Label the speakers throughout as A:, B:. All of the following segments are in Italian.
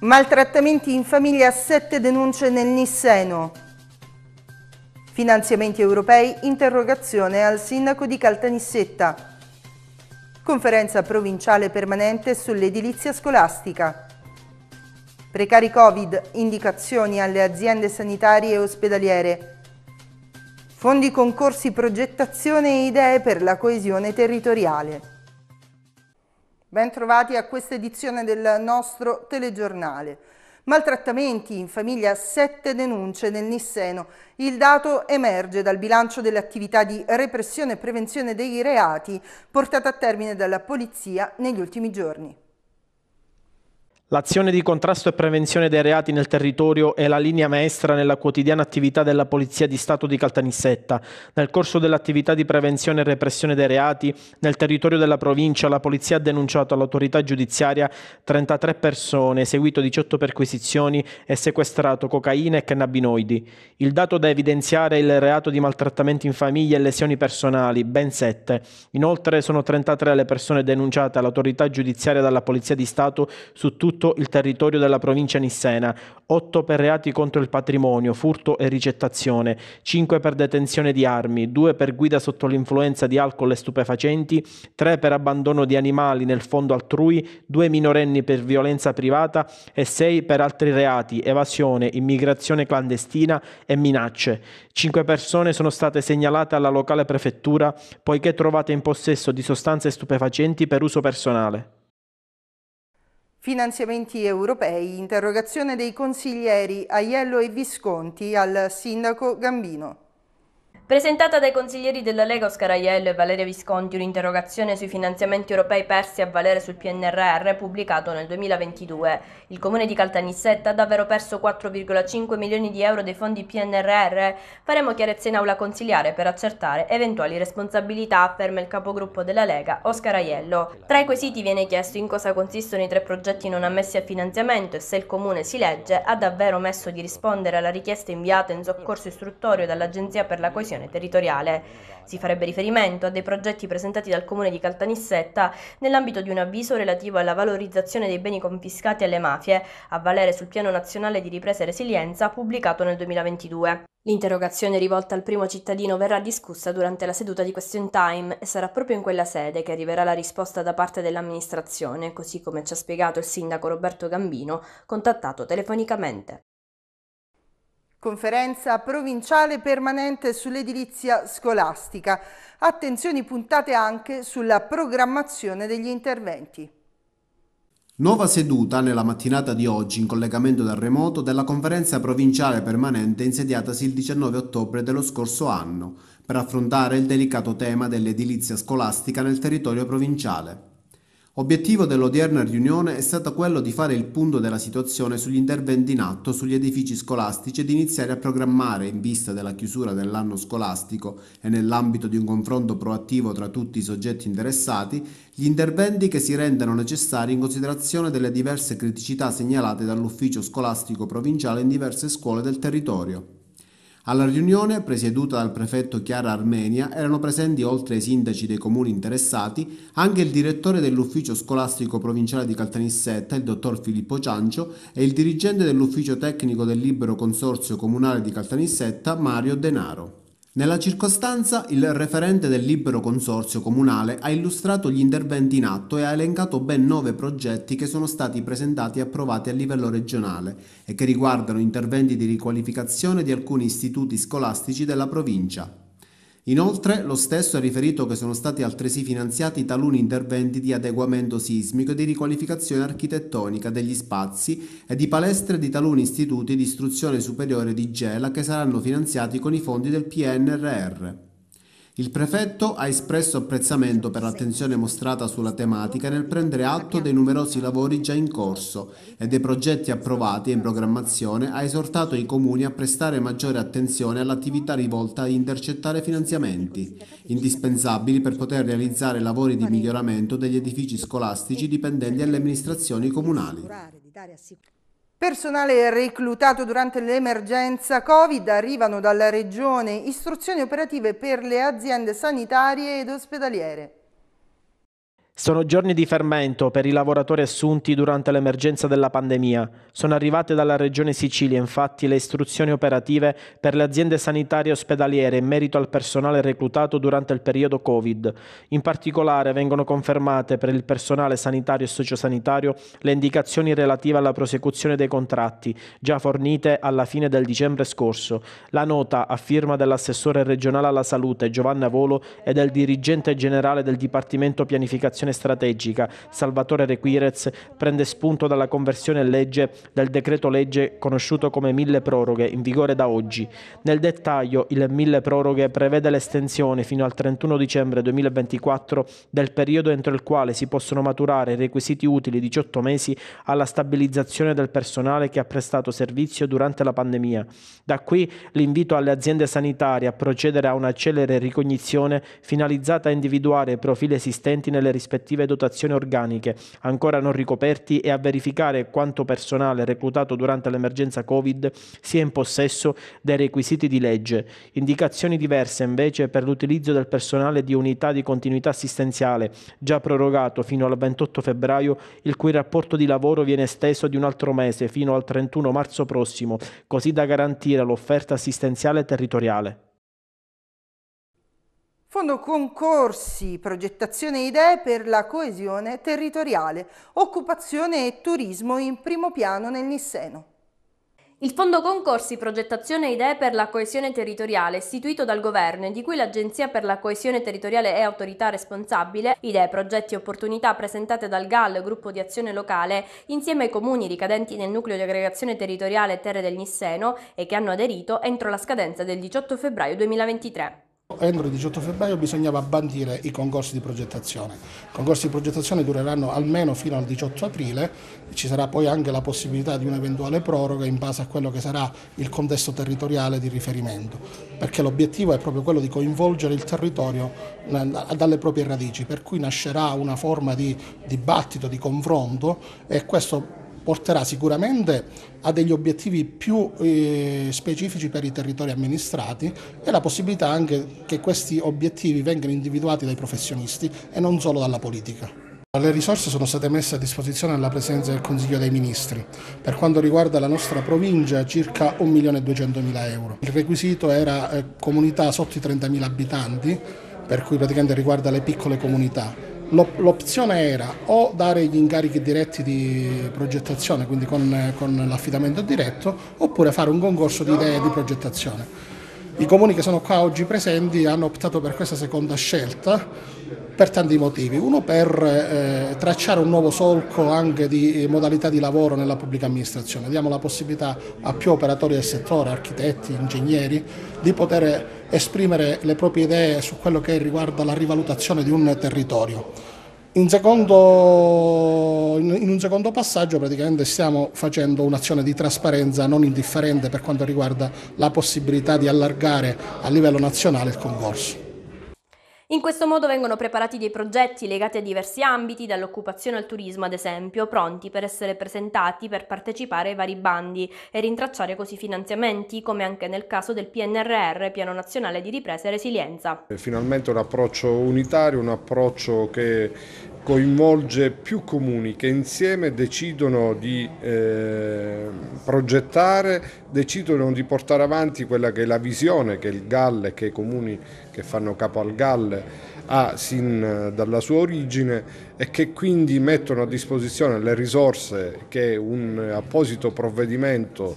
A: Maltrattamenti in famiglia, 7 denunce nel Nisseno. Finanziamenti europei, interrogazione al sindaco di Caltanissetta. Conferenza provinciale permanente sull'edilizia scolastica. Precari Covid, indicazioni alle aziende sanitarie e ospedaliere. Fondi concorsi progettazione e idee per la coesione territoriale. Bentrovati a questa edizione del nostro telegiornale. Maltrattamenti in famiglia, sette denunce nel Nisseno. Il dato emerge dal bilancio delle attività di repressione e prevenzione dei reati portate a termine dalla Polizia negli ultimi giorni.
B: L'azione di contrasto e prevenzione dei reati nel territorio è la linea maestra nella quotidiana attività della Polizia di Stato di Caltanissetta. Nel corso dell'attività di prevenzione e repressione dei reati nel territorio della provincia la Polizia ha denunciato all'autorità giudiziaria 33 persone, eseguito 18 perquisizioni e sequestrato cocaina e cannabinoidi. Il dato da evidenziare è il reato di maltrattamenti in famiglia e lesioni personali, ben 7. Inoltre sono 33 le persone denunciate all'autorità giudiziaria dalla Polizia di Stato su tutti tutto il territorio della provincia nissena, 8 per reati contro il patrimonio, furto e ricettazione, 5 per detenzione di armi, 2 per guida sotto l'influenza di alcol e stupefacenti, 3 per abbandono di animali nel fondo altrui, 2 minorenni per violenza privata e 6 per altri reati, evasione, immigrazione clandestina e minacce. 5 persone sono state segnalate alla locale prefettura poiché trovate in possesso di sostanze stupefacenti per uso personale.
A: Finanziamenti europei, interrogazione dei consiglieri Aiello e Visconti al sindaco Gambino.
C: Presentata dai consiglieri della Lega Oscar Aiello e Valeria Visconti un'interrogazione sui finanziamenti europei persi a valere sul PNRR pubblicato nel 2022. Il comune di Caltanissetta ha davvero perso 4,5 milioni di euro dei fondi PNRR? Faremo chiarezza in aula consigliare per accertare eventuali responsabilità, afferma il capogruppo della Lega Oscar Aiello. Tra i quesiti viene chiesto in cosa consistono i tre progetti non ammessi a finanziamento e se il comune si legge ha davvero messo di rispondere alla richiesta inviata in soccorso istruttorio dall'Agenzia per la coesione pianificazione territoriale. Si farebbe riferimento a dei progetti presentati dal comune di Caltanissetta nell'ambito di un avviso relativo alla valorizzazione dei beni confiscati alle mafie, a valere sul Piano Nazionale di Ripresa e Resilienza pubblicato nel 2022. L'interrogazione rivolta al primo cittadino verrà discussa durante la seduta di question time e sarà proprio in quella sede che arriverà la risposta da parte dell'amministrazione, così come ci ha spiegato il sindaco Roberto Gambino,
A: contattato telefonicamente conferenza provinciale permanente sull'edilizia scolastica. Attenzioni puntate anche sulla programmazione degli interventi.
D: Nuova seduta nella mattinata di oggi in collegamento dal remoto della conferenza provinciale permanente insediatasi il 19 ottobre dello scorso anno per affrontare il delicato tema dell'edilizia scolastica nel territorio provinciale. Obiettivo dell'odierna riunione è stato quello di fare il punto della situazione sugli interventi in atto sugli edifici scolastici ed iniziare a programmare, in vista della chiusura dell'anno scolastico e nell'ambito di un confronto proattivo tra tutti i soggetti interessati, gli interventi che si rendano necessari in considerazione delle diverse criticità segnalate dall'ufficio scolastico provinciale in diverse scuole del territorio. Alla riunione, presieduta dal prefetto Chiara Armenia, erano presenti oltre ai sindaci dei comuni interessati anche il direttore dell'ufficio scolastico provinciale di Caltanissetta, il dottor Filippo Ciancio, e il dirigente dell'ufficio tecnico del libero consorzio comunale di Caltanissetta, Mario Denaro. Nella circostanza il referente del libero consorzio comunale ha illustrato gli interventi in atto e ha elencato ben nove progetti che sono stati presentati e approvati a livello regionale e che riguardano interventi di riqualificazione di alcuni istituti scolastici della provincia. Inoltre, lo stesso ha riferito che sono stati altresì finanziati taluni interventi di adeguamento sismico e di riqualificazione architettonica degli spazi e di palestre di taluni istituti di istruzione superiore di Gela che saranno finanziati con i fondi del PNRR. Il prefetto ha espresso apprezzamento per l'attenzione mostrata sulla tematica nel prendere atto dei numerosi lavori già in corso e dei progetti approvati e in programmazione ha esortato i comuni a prestare maggiore attenzione all'attività rivolta a intercettare finanziamenti, indispensabili per poter realizzare lavori di miglioramento degli edifici scolastici dipendenti alle amministrazioni comunali.
A: Personale reclutato durante l'emergenza Covid arrivano dalla Regione istruzioni operative per le aziende sanitarie ed ospedaliere.
B: Sono giorni di fermento per i lavoratori assunti durante l'emergenza della pandemia. Sono arrivate dalla Regione Sicilia infatti le istruzioni operative per le aziende sanitarie e ospedaliere in merito al personale reclutato durante il periodo Covid. In particolare vengono confermate per il personale sanitario e sociosanitario le indicazioni relative alla prosecuzione dei contratti, già fornite alla fine del dicembre scorso. La nota a firma dell'assessore regionale alla salute Giovanna Volo e del dirigente generale del Dipartimento Pianificazione valutazione strategica. Salvatore Requirez prende spunto dalla conversione in legge del decreto legge conosciuto come mille proroghe in vigore da oggi. Nel dettaglio il mille proroghe prevede l'estensione fino al 31 dicembre 2024 del periodo entro il quale si possono maturare i requisiti utili 18 mesi alla stabilizzazione del personale che ha prestato servizio durante la pandemia. Da qui l'invito alle aziende sanitarie a procedere a una celere ricognizione finalizzata a individuare i profili esistenti nelle rispettive rispettive dotazioni organiche, ancora non ricoperti, e a verificare quanto personale reclutato durante l'emergenza Covid sia in possesso dei requisiti di legge. Indicazioni diverse invece per l'utilizzo del personale di unità di continuità assistenziale, già prorogato fino al 28 febbraio, il cui rapporto di lavoro viene esteso di un altro mese fino al 31 marzo prossimo, così da garantire l'offerta assistenziale territoriale.
A: Fondo concorsi, progettazione idee per la coesione territoriale, occupazione e turismo in primo piano nel Nisseno.
C: Il Fondo Concorsi Progettazione Idee per la Coesione Territoriale, istituito dal Governo e di cui l'Agenzia per la Coesione Territoriale è autorità responsabile, idee, progetti e opportunità presentate dal GAL, Gruppo di Azione Locale, insieme ai comuni ricadenti nel nucleo di aggregazione territoriale Terre del Nisseno e che hanno aderito entro la scadenza del 18 febbraio 2023.
E: Entro il 18 febbraio bisognava bandire i concorsi di progettazione. I concorsi di progettazione dureranno almeno fino al 18 aprile, ci sarà poi anche la possibilità di un'eventuale proroga in base a quello che sarà il contesto territoriale di riferimento, perché l'obiettivo è proprio quello di coinvolgere il territorio dalle proprie radici, per cui nascerà una forma di dibattito, di confronto e questo porterà sicuramente a degli obiettivi più eh, specifici per i territori amministrati e la possibilità anche che questi obiettivi vengano individuati dai professionisti e non solo dalla politica. Le risorse sono state messe a disposizione alla presenza del Consiglio dei Ministri. Per quanto riguarda la nostra provincia, circa 1.200.000 euro. Il requisito era eh, comunità sotto i 30.000 abitanti, per cui praticamente riguarda le piccole comunità. L'opzione era o dare gli incarichi diretti di progettazione, quindi con, con l'affidamento diretto, oppure fare un concorso di idee di progettazione. I comuni che sono qua oggi presenti hanno optato per questa seconda scelta per tanti motivi. Uno per eh, tracciare un nuovo solco anche di eh, modalità di lavoro nella pubblica amministrazione. Diamo la possibilità a più operatori del settore, architetti, ingegneri, di poter esprimere le proprie idee su quello che riguarda la rivalutazione di un territorio in, secondo, in, un secondo passaggio praticamente stiamo facendo un'azione di trasparenza non indifferente per quanto riguarda la possibilità di allargare a livello nazionale il concorso.
C: In questo modo vengono preparati dei progetti legati a diversi ambiti, dall'occupazione al turismo ad esempio, pronti per essere presentati per partecipare ai vari bandi e rintracciare così finanziamenti, come anche nel caso del PNRR, Piano Nazionale di Ripresa e Resilienza.
E: È finalmente un approccio unitario, un approccio che coinvolge più comuni che insieme decidono di eh, progettare, decidono di portare avanti quella che è la visione che il GAL e che i comuni che fanno capo al GAL ha sin eh, dalla sua origine e che quindi mettono a disposizione le risorse che un apposito provvedimento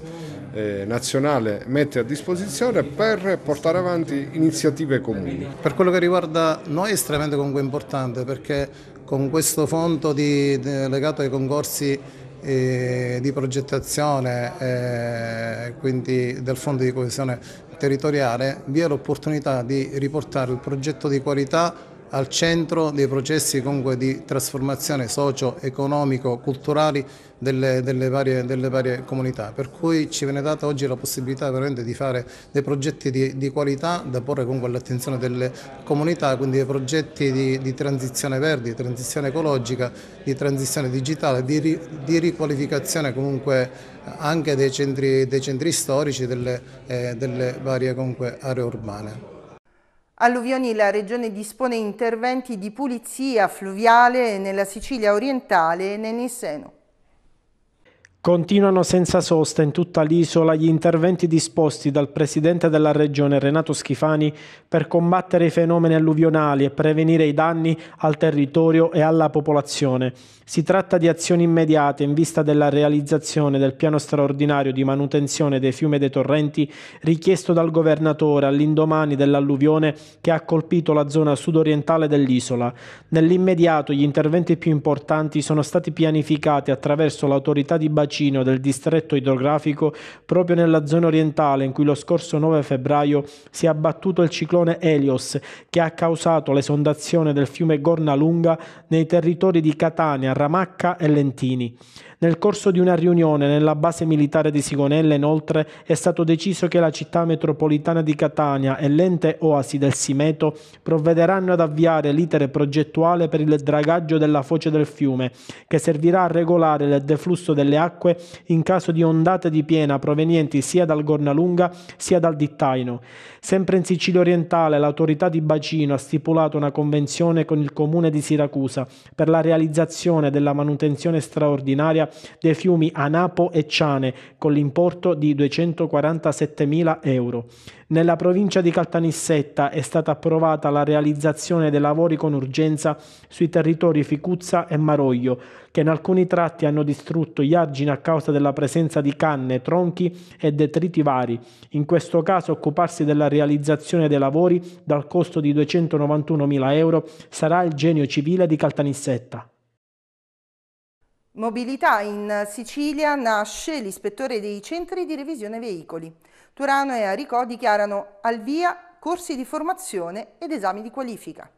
E: eh, nazionale mette a disposizione per portare avanti iniziative comuni. Per quello che riguarda noi è estremamente comunque importante perché con questo fondo di, legato ai concorsi di progettazione eh, quindi del fondo di coesione territoriale vi è l'opportunità di riportare il progetto di qualità al centro dei processi di trasformazione socio-economico-culturali delle, delle, varie, delle, varie, comunità, per cui ci viene data oggi la possibilità veramente di fare dei progetti di, di qualità da porre all'attenzione delle comunità, quindi dei progetti di, di, transizione verde, di transizione ecologica, di transizione digitale, di, ri, di riqualificazione comunque anche dei centri, dei centri storici, delle, eh, delle varie aree urbane.
A: Alluvioni la regione dispone interventi di pulizia fluviale nella Sicilia orientale e nel Nisseno.
B: Continuano senza sosta in tutta l'isola gli interventi disposti dal presidente della regione Renato Schifani per combattere i fenomeni alluvionali e prevenire i danni al territorio e alla popolazione. Si tratta di azioni immediate in vista della realizzazione del piano straordinario di manutenzione dei fiumi e dei torrenti richiesto dal governatore all'indomani dell'alluvione che ha colpito la zona sudorientale dell'isola. Nell'immediato gli interventi più importanti sono stati pianificati attraverso l'autorità di Baciano bacino del distretto idrografico proprio nella zona orientale in cui lo scorso 9 febbraio si è abbattuto il ciclone Helios che ha causato l'esondazione del fiume Gorna Lunga nei territori di Catania, Ramacca e Lentini. Nel corso di una riunione nella base militare di Sigonella, inoltre, è stato deciso che la città metropolitana di Catania e l'ente Oasi del Simeto provvederanno ad avviare l'itere progettuale per il dragaggio della foce del fiume, che servirà a regolare il deflusso delle acque in caso di ondate di piena provenienti sia dal Gornalunga sia dal Dittaino. Sempre in Sicilia orientale l'autorità di Bacino ha stipulato una convenzione con il comune di Siracusa per la realizzazione della manutenzione straordinaria dei fiumi Anapo e Ciane con l'importo di 247.000 euro. Nella provincia di Caltanissetta è stata approvata la realizzazione dei lavori con urgenza sui territori Ficuzza e Maroglio che in alcuni tratti hanno distrutto gli argini a causa della presenza di canne, tronchi e detriti vari. In questo caso occuparsi della realizzazione dei lavori dal costo di 291.000 euro sarà il genio civile di Caltanissetta.
A: Mobilità in Sicilia nasce l'ispettore dei centri di revisione veicoli. Turano e Aricò dichiarano al via corsi di formazione ed esami di qualifica.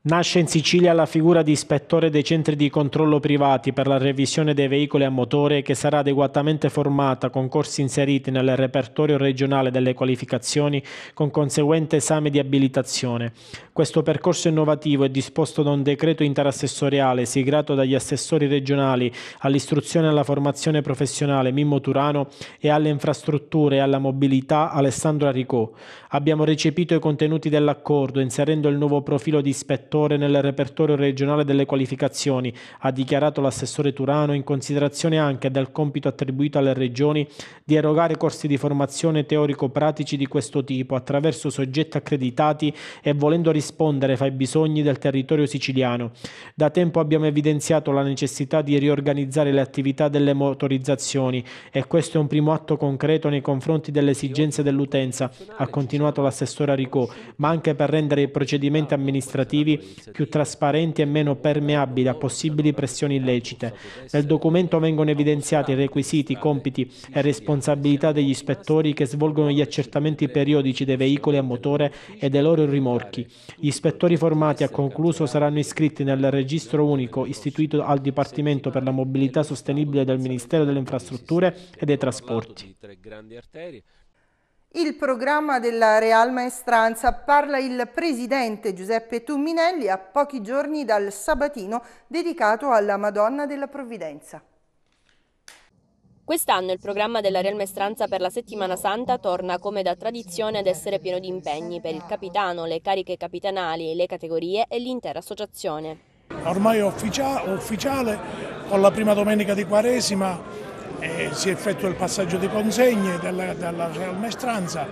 B: Nasce in Sicilia la figura di ispettore dei centri di controllo privati per la revisione dei veicoli a motore che sarà adeguatamente formata con corsi inseriti nel repertorio regionale delle qualificazioni con conseguente esame di abilitazione. Questo percorso innovativo è disposto da un decreto interassessoriale siglato dagli assessori regionali all'istruzione e alla formazione professionale Mimmo Turano e alle infrastrutture e alla mobilità Alessandro Aricò. Abbiamo recepito i contenuti dell'accordo inserendo il nuovo profilo di ispettore attore nel repertorio regionale delle qualificazioni, ha dichiarato l'assessore Turano in considerazione anche del compito attribuito alle regioni di erogare corsi di formazione teorico-pratici di questo tipo attraverso soggetti accreditati e volendo rispondere ai bisogni del territorio siciliano. Da tempo abbiamo evidenziato la necessità di riorganizzare le attività delle motorizzazioni e questo è un primo atto concreto nei confronti delle esigenze dell'utenza, ha continuato l'assessore Ricò, ma anche per rendere i procedimenti amministrativi più trasparenti e meno permeabili a possibili pressioni illecite. Nel documento vengono evidenziati i requisiti, compiti e responsabilità degli ispettori che svolgono gli accertamenti periodici dei veicoli a motore e dei loro rimorchi. Gli ispettori formati a concluso saranno iscritti nel registro unico istituito al Dipartimento per la mobilità sostenibile del Ministero delle Infrastrutture e dei Trasporti.
A: Il programma della Real Maestranza parla il presidente Giuseppe Tumminelli a pochi giorni dal sabatino dedicato alla Madonna della Provvidenza.
C: Quest'anno il programma della Real Maestranza per la Settimana Santa torna come da tradizione ad essere pieno di impegni per il capitano, le cariche capitanali, le categorie e l'intera associazione.
F: Ormai è ufficiale, con la prima domenica di Quaresima eh, si effettua il passaggio di consegne dalla, dalla Real Mestranza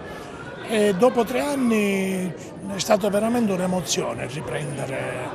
F: e dopo tre anni è stata veramente un'emozione riprendere,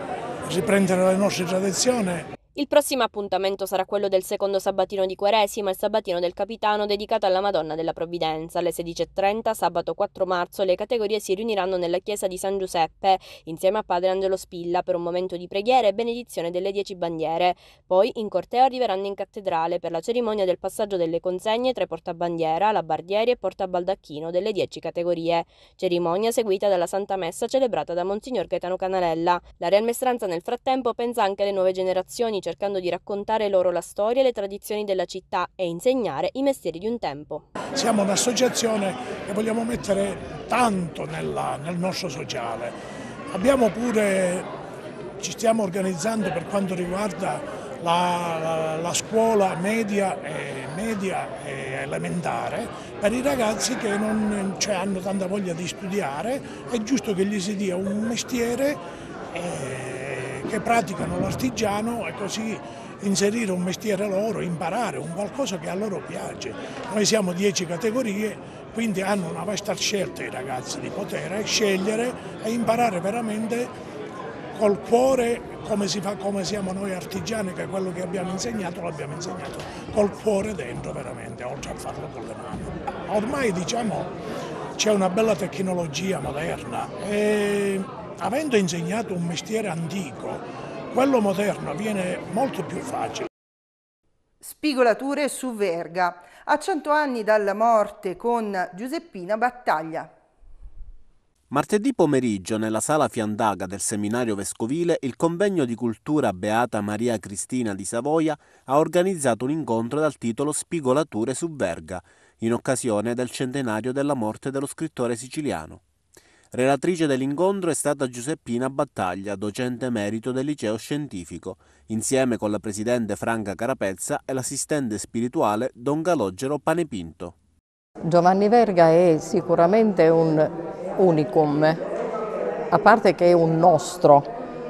F: riprendere le nostre tradizioni.
C: Il prossimo appuntamento sarà quello del secondo sabatino di Quaresima, il sabatino del Capitano dedicato alla Madonna della Provvidenza. Alle 16.30, sabato 4 marzo, le categorie si riuniranno nella chiesa di San Giuseppe insieme a Padre Angelo Spilla per un momento di preghiera e benedizione delle dieci bandiere. Poi in corteo arriveranno in cattedrale per la cerimonia del passaggio delle consegne tra portabandiera, la bardieri e portabaldacchino delle dieci categorie. Cerimonia seguita dalla Santa Messa celebrata da Monsignor Gaetano Canalella. La Real Mestranza nel frattempo pensa anche alle nuove generazioni cercando di raccontare loro la storia e le tradizioni della città e insegnare i mestieri di un tempo.
F: Siamo un'associazione che vogliamo mettere tanto nella, nel nostro sociale. Abbiamo pure, ci stiamo organizzando per quanto riguarda la, la, la, scuola media e, media e, elementare per i ragazzi che non cioè, hanno tanta voglia di studiare, è giusto che gli si dia un mestiere. E eh, che praticano l'artigiano e così inserire un mestiere loro, imparare un qualcosa che a loro piace. Noi siamo 10 categorie, quindi hanno una vasta scelta i ragazzi di poter scegliere e imparare veramente col cuore come, si fa, come siamo noi artigiani, che quello che abbiamo insegnato l'abbiamo insegnato col cuore dentro veramente, oltre a farlo con le mani. Ormai diciamo c'è una bella tecnologia moderna. E avendo insegnato un mestiere antico, quello moderno viene molto più facile.
A: Spigolature su Verga, a cento anni dalla morte con Giuseppina Battaglia.
D: Martedì pomeriggio, nella sala Fiandaga del seminario vescovile, il convegno di cultura Beata Maria Cristina di Savoia ha organizzato un incontro dal titolo Spigolature su Verga, in occasione del centenario della morte dello scrittore siciliano. Relatrice dell'incontro è stata Giuseppina Battaglia, docente emerito del liceo scientifico, insieme con la presidente Franca Carapezza e l'assistente spirituale Don Calogero Panepinto.
G: Giovanni Verga è sicuramente un unicum, a parte che è un nostro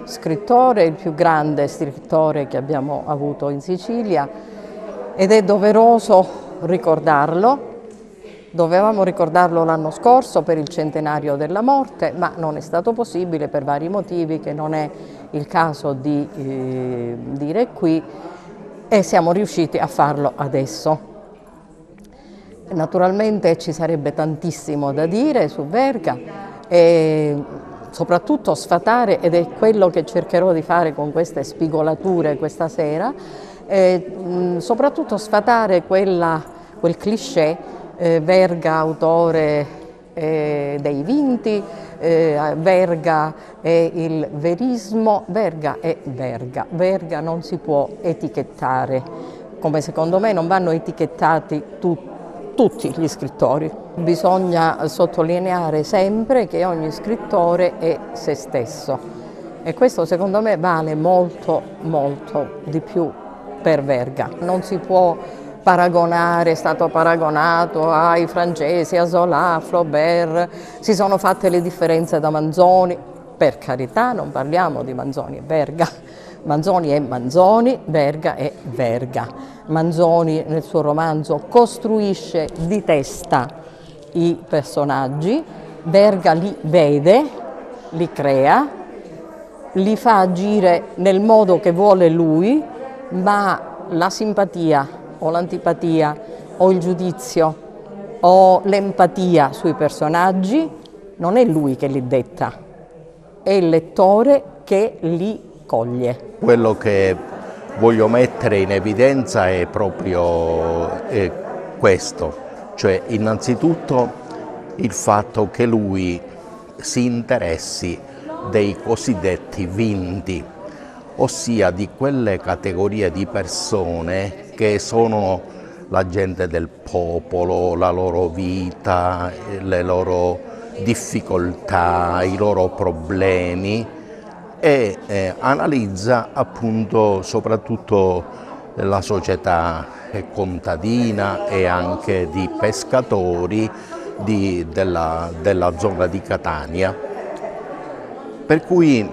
G: scrittore, il più grande scrittore che abbiamo avuto in Sicilia ed è doveroso ricordarlo Dovevamo ricordarlo l'anno scorso per il centenario della morte, ma non è stato possibile per vari motivi che non è il caso di eh, dire qui e siamo riusciti a farlo adesso. Naturalmente ci sarebbe tantissimo da dire su Verga e soprattutto sfatare, ed è quello che cercherò di fare con queste spigolature questa sera, e, eh, mh, soprattutto sfatare quella, quel cliché eh, Verga autore eh, dei Vinti, eh, Verga è il verismo, Verga è Verga, Verga non si può etichettare, come secondo me non vanno etichettati tutti tutti gli scrittori. Bisogna sottolineare sempre che ogni scrittore è se stesso e questo secondo me vale molto molto di più per Verga. Non si può paragonare, è stato paragonato ai francesi, a Zola, a Flaubert, si sono fatte le differenze da Manzoni, per carità non parliamo di Manzoni e Verga, Manzoni è Manzoni, Verga è Verga. Manzoni nel suo romanzo costruisce di testa i personaggi, Verga li vede, li crea, li fa agire nel modo che vuole lui, ma la simpatia o l'antipatia o il giudizio o l'empatia sui personaggi, non è lui che li detta, è il lettore che li coglie.
H: Quello che voglio mettere in evidenza è proprio eh, questo, cioè innanzitutto il fatto che lui si interessi dei cosiddetti vinti, ossia di quelle categorie di persone che sono la gente del popolo, la loro vita, le loro difficoltà, i loro problemi e eh, analizza appunto soprattutto la società eh, contadina e anche di pescatori di, della, della zona di Catania. Per cui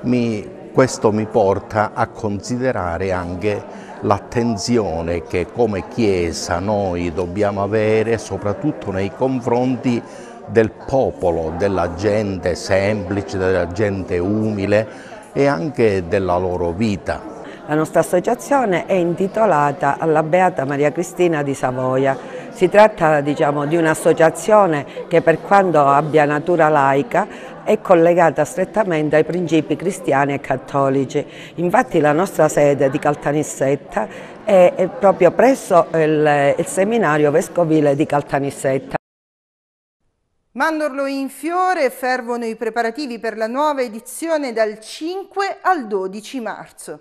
H: mi, questo mi porta a considerare anche l'attenzione che come Chiesa noi dobbiamo avere soprattutto nei confronti del popolo, della gente semplice, della gente umile e anche della loro vita.
G: La nostra associazione è intitolata alla Beata Maria Cristina di Savoia, si tratta diciamo, di un'associazione che per quanto abbia natura laica è collegata strettamente ai principi cristiani e cattolici. Infatti la nostra sede di Caltanissetta è proprio presso il, il seminario vescovile di Caltanissetta.
A: Mandorlo in fiore fervono i preparativi per la nuova edizione dal 5 al
I: 12 marzo.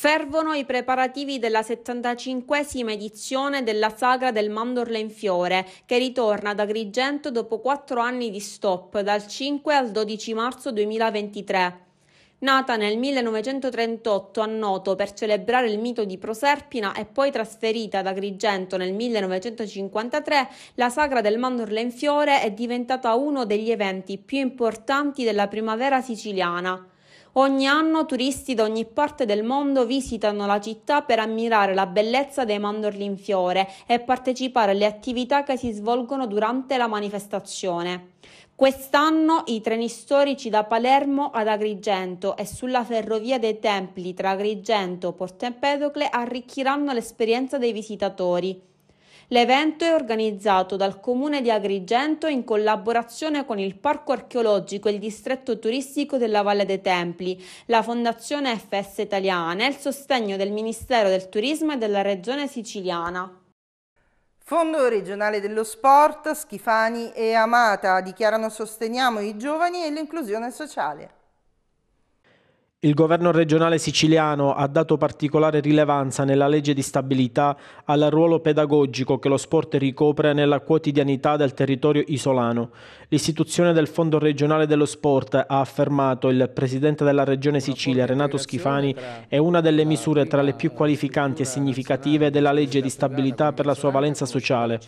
I: Fervono i preparativi della 75esima edizione della Sagra del Mandorla in Fiore, che ritorna ad Agrigento dopo quattro anni di stop, dal 5 al 12 marzo 2023. Nata nel 1938 a Noto per celebrare il mito di Proserpina e poi trasferita ad Agrigento nel 1953, la Sagra del Mandorla in Fiore è diventata uno degli eventi più importanti della primavera siciliana. Ogni anno turisti da ogni parte del mondo visitano la città per ammirare la bellezza dei mandorli in fiore e partecipare alle attività che si svolgono durante la manifestazione. Quest'anno i treni storici da Palermo ad Agrigento e sulla ferrovia dei Templi tra Agrigento, e Porto Empedocle arricchiranno l'esperienza dei visitatori. L'evento è organizzato dal comune di Agrigento in collaborazione con il Parco Archeologico e il Distretto Turistico della Valle dei Templi, la Fondazione FS Italiana e il sostegno del Ministero del Turismo e della Regione Siciliana.
A: Fondo regionale dello sport, Schifani e Amata dichiarano sosteniamo i giovani e l'inclusione sociale.
B: Il governo regionale siciliano ha dato particolare rilevanza nella legge di stabilità al ruolo pedagogico che lo sport ricopre nella quotidianità del territorio isolano. L'istituzione del Fondo regionale dello sport, ha affermato il presidente della regione Sicilia Renato Schifani, è una delle misure tra le più qualificanti e significative della legge di stabilità per la sua valenza sociale.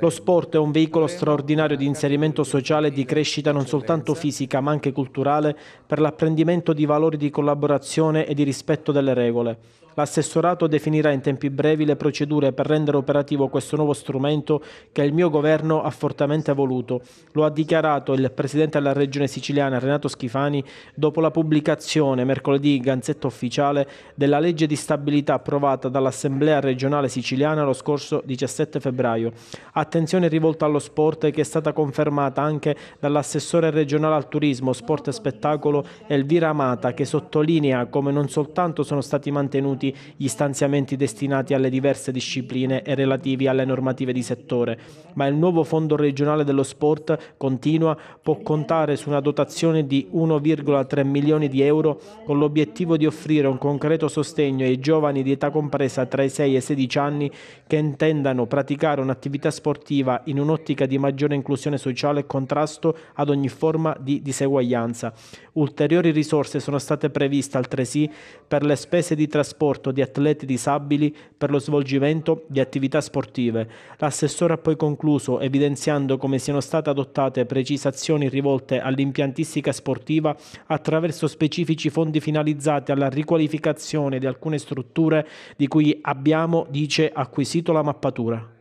B: Lo sport è un veicolo straordinario di inserimento sociale e di crescita non soltanto fisica ma anche culturale per l'apprendimento di valori di di collaborazione e di rispetto delle regole l'assessorato definirà in tempi brevi le procedure per rendere operativo questo nuovo strumento che il mio governo ha fortemente voluto. Lo ha dichiarato il presidente della regione siciliana Renato Schifani dopo la pubblicazione mercoledì in Gazzetta Ufficiale della legge di stabilità approvata dall'Assemblea regionale siciliana lo scorso 17 febbraio. Attenzione rivolta allo sport che è stata confermata anche dall'assessore regionale al turismo, sport e spettacolo Elvira Amata che sottolinea come non soltanto sono stati mantenuti aumentati gli stanziamenti destinati alle diverse discipline e relativi alle normative di settore, ma il nuovo Fondo regionale dello sport continua può contare su una dotazione di 1,3 milioni di euro con l'obiettivo di offrire un concreto sostegno ai giovani di età compresa tra i 6 e i 16 anni che intendano praticare un'attività sportiva in un'ottica di maggiore inclusione sociale e contrasto ad ogni forma di diseguaglianza. Ulteriori risorse sono state previste altresì per le spese di trasporto supporto di atleti disabili per lo svolgimento di attività sportive. L'assessore ha poi concluso evidenziando come siano state adottate precisazioni rivolte all'impiantistica sportiva attraverso specifici fondi finalizzati alla riqualificazione di alcune strutture di cui abbiamo, dice, acquisito la mappatura.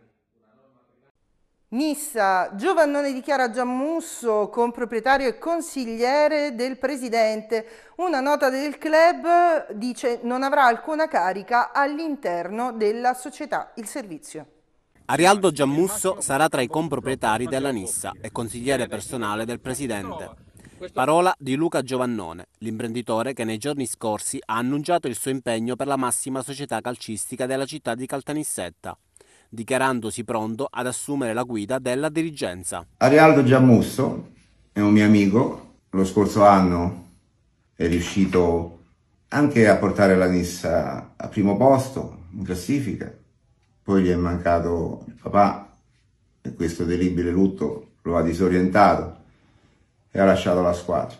A: Nissa, Giovannone dichiara Giammusso comproprietario e consigliere del presidente. Una nota del club dice non avrà alcuna carica all'interno della società il servizio.
D: Arialdo Giammusso sarà tra i comproprietari della Nissa e consigliere personale del presidente. Parola di Luca Giovannone, l'imprenditore che nei giorni scorsi ha annunciato il suo impegno per la massima società calcistica della città di Caltanissetta dichiarandosi pronto ad assumere la guida della dirigenza.
J: Arialdo Giammusso è un mio amico, lo scorso anno è riuscito anche a portare la Nissa al primo posto in classifica, poi gli è mancato il papà e questo delibile lutto lo ha disorientato e ha lasciato la squadra.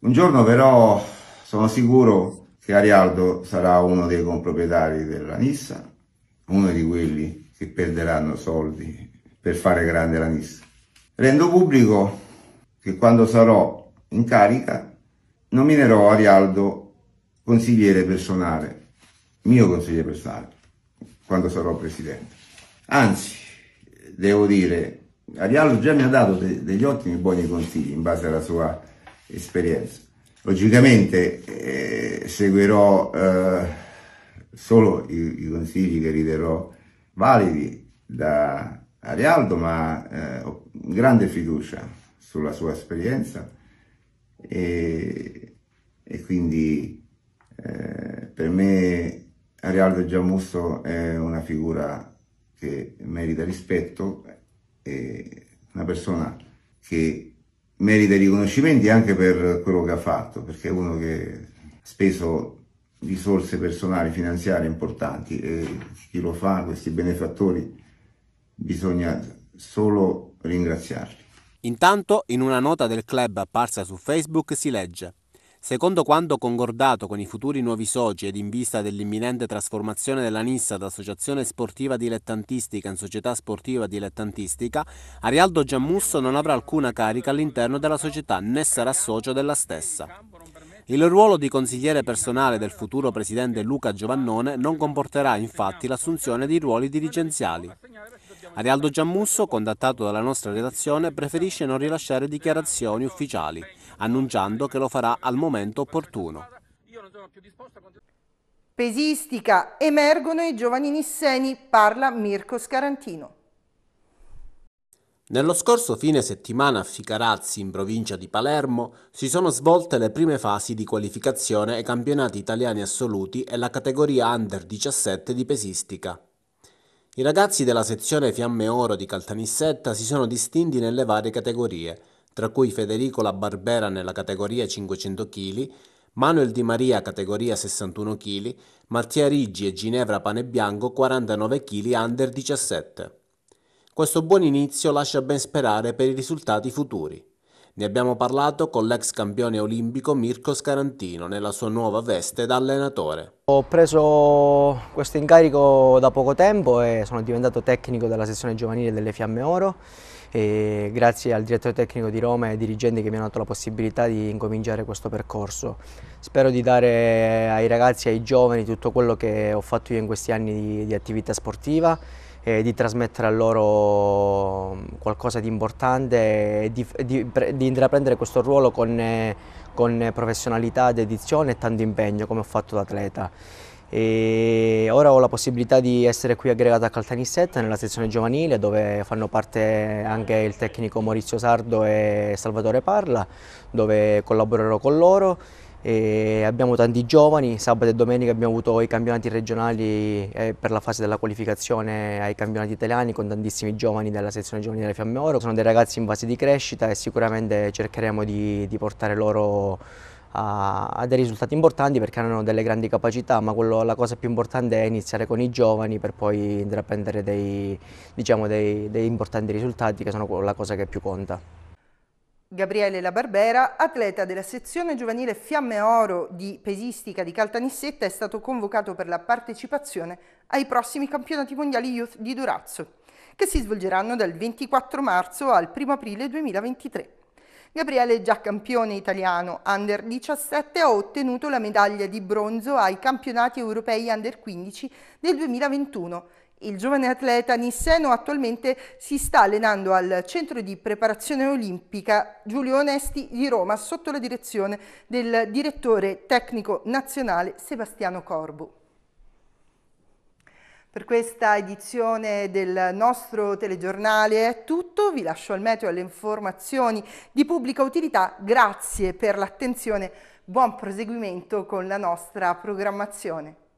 J: Un giorno però sono sicuro che Arialdo sarà uno dei comproprietari della Nissa, uno di quelli che perderanno soldi per fare grande la NIS. Rendo pubblico che quando sarò in carica nominerò Arialdo consigliere personale, mio consigliere personale, quando sarò presidente. Anzi, devo dire, Arialdo già mi ha dato de degli ottimi e buoni consigli in base alla sua esperienza. Logicamente eh, seguirò eh, solo i, i consigli che riderò validi da Arialdo, ma eh, ho grande fiducia sulla sua esperienza e, e quindi eh, per me Arialdo Giamusso è una figura che merita rispetto e eh, una persona che merita riconoscimenti anche per quello che ha fatto, perché è uno che ha speso risorse personali, finanziarie importanti e chi lo fa, questi benefattori, bisogna solo ringraziarli. Intanto,
D: in una nota del club apparsa su Facebook si legge Secondo quanto concordato con i futuri nuovi soci ed in vista dell'imminente trasformazione della Nissa da associazione sportiva dilettantistica in società sportiva dilettantistica, Arialdo Giammusso non avrà alcuna carica all'interno della società né sarà socio della stessa. Il ruolo di consigliere personale del futuro presidente Luca Giovannone non comporterà infatti l'assunzione di ruoli dirigenziali. Arialdo Giammusso, contattato dalla nostra redazione, preferisce non rilasciare dichiarazioni ufficiali, annunciando che lo farà al momento opportuno.
A: Pesistica, emergono i giovani nisseni, parla Mirko Scarantino.
D: Nello scorso fine settimana a Ficarazzi, in provincia di Palermo, si sono svolte le prime fasi di qualificazione ai campionati italiani assoluti e la categoria Under 17 di pesistica. I ragazzi della sezione Fiamme Oro di Caltanissetta si sono distinti nelle varie categorie, tra cui Federico La Barbera nella categoria 500 kg, Manuel Di Maria categoria 61 kg, Mattia Riggi e Ginevra Panebianco 49 kg Under 17. Questo buon inizio lascia ben sperare per i risultati futuri. Ne abbiamo parlato con l'ex campione olimpico Mirko Scarantino nella sua nuova veste da allenatore.
K: Ho preso questo incarico da poco tempo e sono diventato tecnico della sessione giovanile delle Fiamme Oro e grazie al direttore tecnico di Roma e ai dirigenti che mi hanno dato la possibilità di incominciare questo percorso. Spero di dare ai ragazzi e ai giovani tutto quello che ho fatto io in questi anni di, di attività sportiva eh, di trasmettere a loro mm, qualcosa di importante e di, di, di intraprendere questo ruolo con, eh, con professionalità, dedizione e tanto impegno come ho fatto da atleta. E ora ho la possibilità di essere qui aggregata a Caltanissetta nella sezione giovanile dove fanno parte anche il tecnico Maurizio Sardo e Salvatore Parla dove collaborerò con loro e abbiamo tanti giovani, sabato e domenica abbiamo avuto i campionati regionali eh, per la fase della qualificazione ai campionati italiani con tantissimi giovani della sezione giovanile delle Fiamme Oro. Sono dei ragazzi in fase di crescita e sicuramente cercheremo di, di portare loro a, a, dei risultati importanti perché hanno delle grandi capacità, ma quello, la cosa più importante è iniziare con i giovani per poi intraprendere dei, diciamo, dei, dei importanti risultati che sono la cosa che più conta.
A: Gabriele La Barbera, atleta della sezione giovanile Fiamme Oro di pesistica di Caltanissetta, è stato convocato per la partecipazione ai prossimi campionati mondiali youth di Durazzo, che si svolgeranno dal 24 marzo al 1 aprile 2023. Gabriele, già campione italiano under 17, ha ottenuto la medaglia di bronzo ai campionati europei under 15 del 2021 il giovane atleta nisseno attualmente si sta allenando al centro di preparazione olimpica Giulio Onesti di Roma sotto la direzione del direttore tecnico nazionale Sebastiano Corbu. Per questa edizione del nostro telegiornale è tutto, vi lascio al meteo e alle informazioni di pubblica utilità, grazie per l'attenzione, buon proseguimento con la nostra programmazione.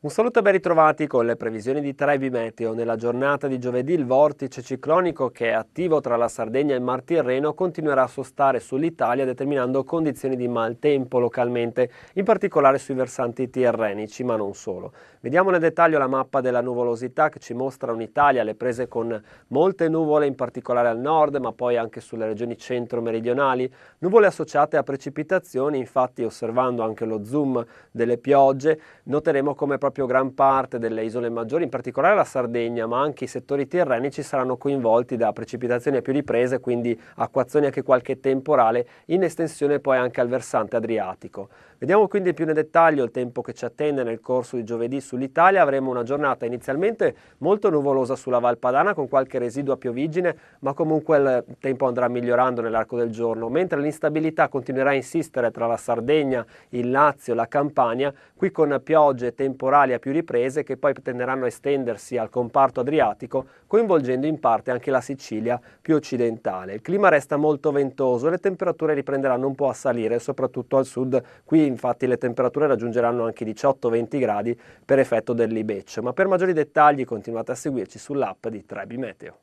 L: Un saluto e ben ritrovati con le previsioni di Trevi Meteo. Nella giornata di giovedì il vortice ciclonico che è attivo tra la Sardegna e il Mar Tirreno continuerà a sostare sull'Italia determinando condizioni di maltempo localmente, in particolare sui versanti tirrenici, ma non solo. Vediamo nel dettaglio la mappa della nuvolosità che ci mostra un'Italia alle prese con molte nuvole, in particolare al nord, ma poi anche sulle regioni centro-meridionali. Nuvole associate a precipitazioni, infatti osservando anche lo zoom delle piogge, noteremo come proprio proprio gran parte delle isole maggiori, in particolare la Sardegna, ma anche i settori tirrenici saranno coinvolti da precipitazioni a più riprese, quindi acquazzoni anche qualche temporale, in estensione poi anche al versante adriatico. Vediamo quindi più nel dettaglio il tempo che ci attende nel corso di giovedì sull'Italia. Avremo una giornata inizialmente molto nuvolosa sulla Valpadana con qualche residuo a piovigine, ma comunque il tempo andrà migliorando nell'arco del giorno, mentre l'instabilità continuerà a insistere tra la Sardegna, il Lazio, la Campania, qui con piogge temporali a più riprese che poi tenderanno a estendersi al comparto adriatico, coinvolgendo in parte anche la Sicilia più occidentale. Il clima resta molto ventoso e le temperature riprenderanno un po' a salire, soprattutto al sud. Qui infatti le temperature raggiungeranno anche i 18-20 gradi per effetto dell'ibeccio, ma per maggiori dettagli continuate a seguirci sull'app di Trebi Meteo.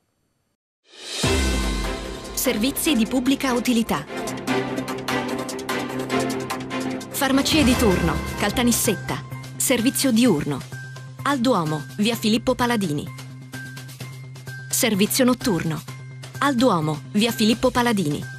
C: Servizi di pubblica utilità. Farmacie di turno, Caltanissetta, servizio diurno. Al Duomo, via Filippo Paladini. Servizio notturno. Al Duomo, via Filippo Paladini.